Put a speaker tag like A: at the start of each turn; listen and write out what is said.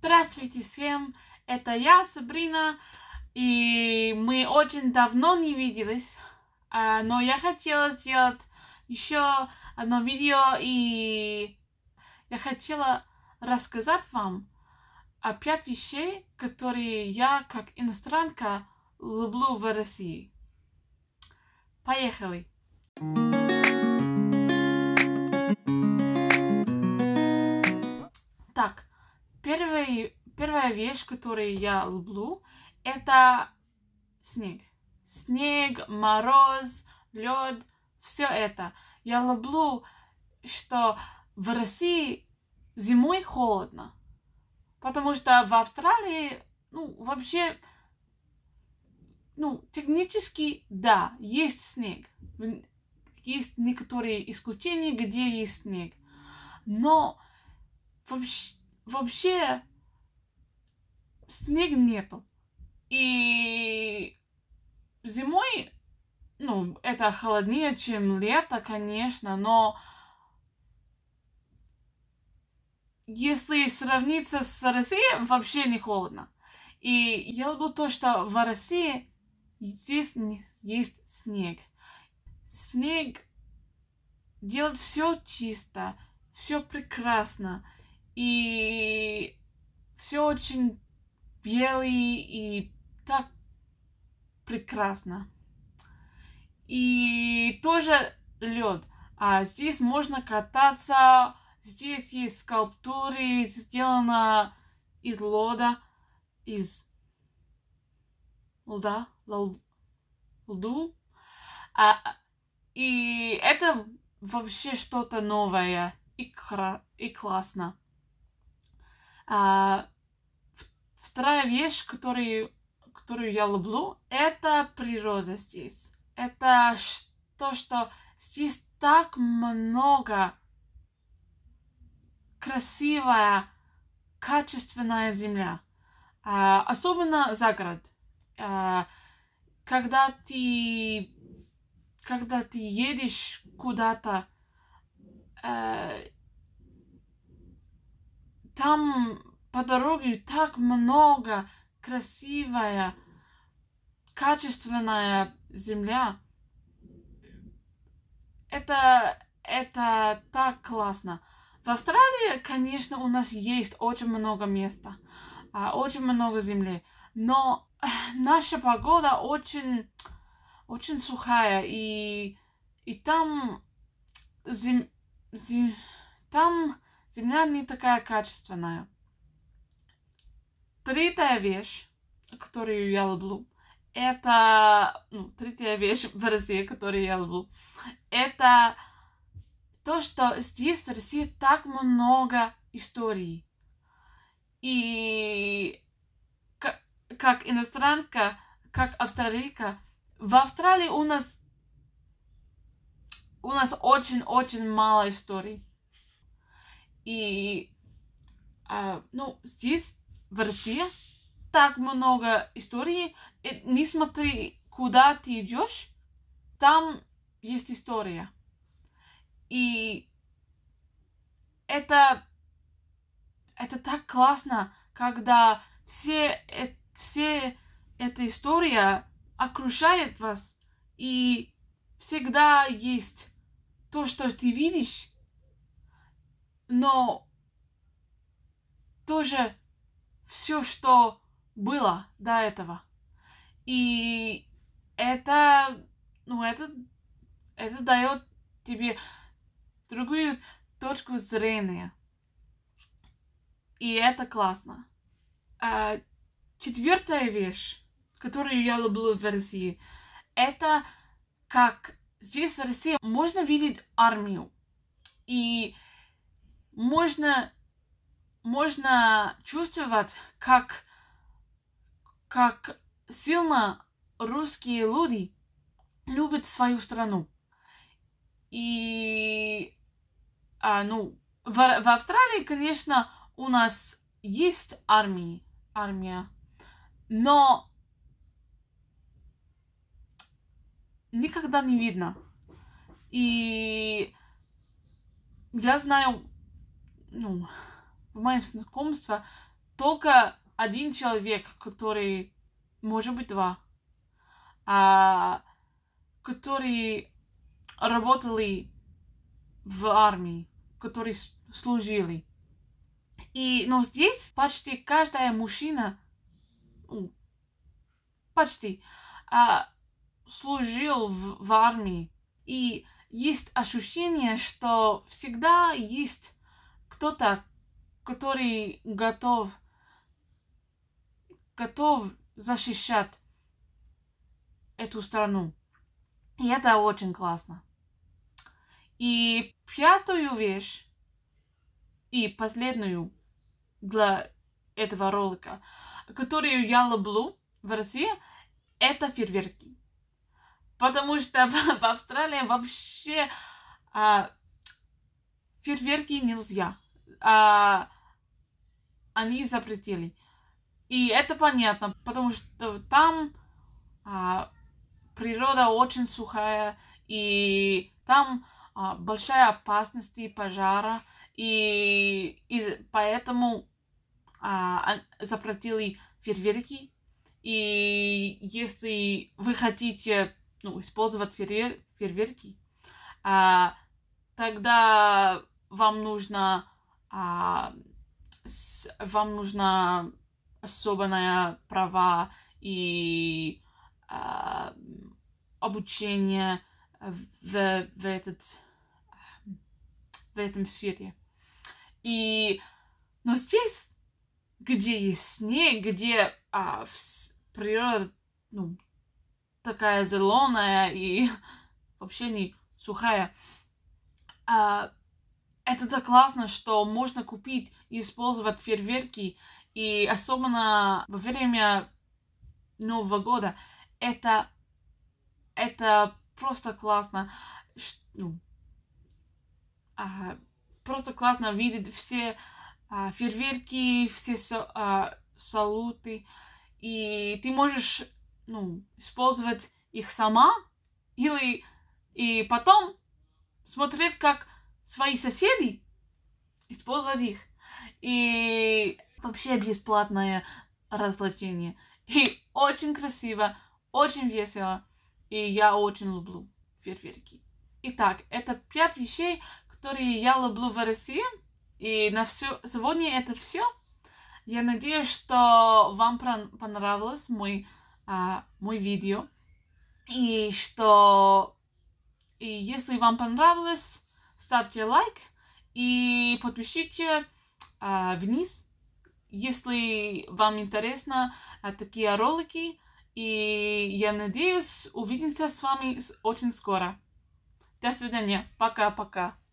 A: Здравствуйте всем, это я, Сабрина, и мы очень давно не виделись, а, но я хотела сделать еще одно видео, и я хотела рассказать вам о пять вещей, которые я, как иностранка, люблю в России. Поехали! Поехали! первый, первая вещь, которую я люблю, это снег. Снег, мороз, лед, все это. Я люблю, что в России зимой холодно, потому что в Австралии, ну, вообще, ну, технически, да, есть снег. Есть некоторые исключения, где есть снег. Но вообще вообще снега нету. И зимой, ну, это холоднее, чем лето, конечно, но если сравниться с Россией, вообще не холодно. И я люблю то, что в России здесь есть снег. Снег делает все чисто, все прекрасно. И все очень белый и так прекрасно. И тоже лед. А здесь можно кататься, здесь есть скульптуры, сделано из лода, из льда, льду, а, а, и это вообще что-то новое и, кра... и классно. А, вторая вещь, которую, которую я люблю, это природа здесь. Это то, что здесь так много красивая, качественная земля. А, особенно за город. А, когда ты когда ты едешь куда-то э, там по дороге так много красивая, качественная земля. Это, это так классно. В Австралии, конечно, у нас есть очень много места, а, очень много земли, но наша погода очень, очень сухая, и, и там, зим, зим, там Земля не такая качественная. Третья вещь, которую я люблю, это... Ну, третья вещь в России, которую я люблю, это то, что здесь в России так много историй. И как, иностранка, как австралийка, в Австралии у нас у нас очень-очень мало историй. И, а, ну, здесь в России так много историй. И, э, не смотри, куда ты идешь, там есть история. И это, это так классно, когда все, э, все эта история окружает вас, и всегда есть то, что ты видишь, но тоже все, что было до этого. И это, ну, это, это дает тебе другую точку зрения. И это классно. А, четвертая вещь, которую я люблю в России, это как здесь в России можно видеть армию. И можно, можно чувствовать, как, как сильно русские люди любят свою страну. И, а, ну, в, в Австралии, конечно, у нас есть армии, армия, но никогда не видно. И я знаю ну, в моем знакомстве только один человек, который, может быть, два, а, которые работали в армии, которые служили. И, но здесь почти каждая мужчина, почти, а, служил в, в армии. И есть ощущение, что всегда есть кто-то, который готов, готов защищать эту страну. И это очень классно. И пятую вещь, и последнюю для этого ролика, которую я люблю в России, это фейерверки. Потому что в Австралии вообще а, фейерверки нельзя а, они запретили. И это понятно, потому что там а, природа очень сухая, и там а, большая опасность и пожара, и, и поэтому а, а, запретили фейерверки. И если вы хотите ну, использовать фейер, фейерверки, а, тогда вам нужно а, с, вам нужна особенная права и а, обучение в, в, этот, в этом сфере. И, но здесь, где есть снег, где а, в природа ну, такая зеленая и вообще не сухая, а, это так классно, что можно купить и использовать фейерверки, и особенно во время Нового года. Это, это просто классно. Ну, а, просто классно видеть все а, фейерверки, все со, а, салуты. И ты можешь ну, использовать их сама или и потом смотреть, как свои соседей, использовать их. И вообще бесплатное развлечение. И очень красиво, очень весело. И я очень люблю фейерверки. Итак, это пять вещей, которые я люблю в России. И на все сегодня это все. Я надеюсь, что вам понравилось мой, а, мой видео. И что и если вам понравилось, ставьте лайк и подпишите э, вниз, если вам интересно э, такие ролики. И я надеюсь увидимся с вами очень скоро. До свидания. Пока-пока.